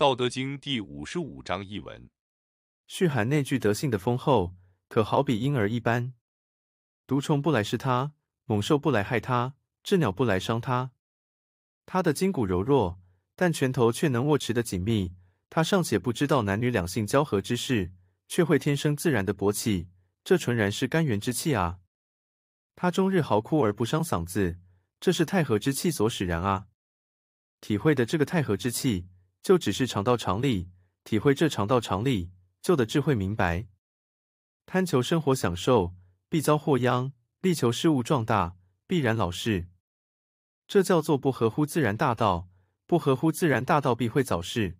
道德经第五十五章译文：蓄含内聚德性的丰厚，可好比婴儿一般。毒虫不来是他，猛兽不来害他，鸷鸟不来伤他。他的筋骨柔弱，但拳头却能握持的紧密。他尚且不知道男女两性交合之事，却会天生自然的勃起，这纯然是肝源之气啊。他终日嚎哭而不伤嗓子，这是太和之气所使然啊。体会的这个太和之气。就只是常道常理，体会这常道常理，就的智慧明白。贪求生活享受，必遭祸殃；力求事物壮大，必然老逝。这叫做不合乎自然大道，不合乎自然大道，必会早逝。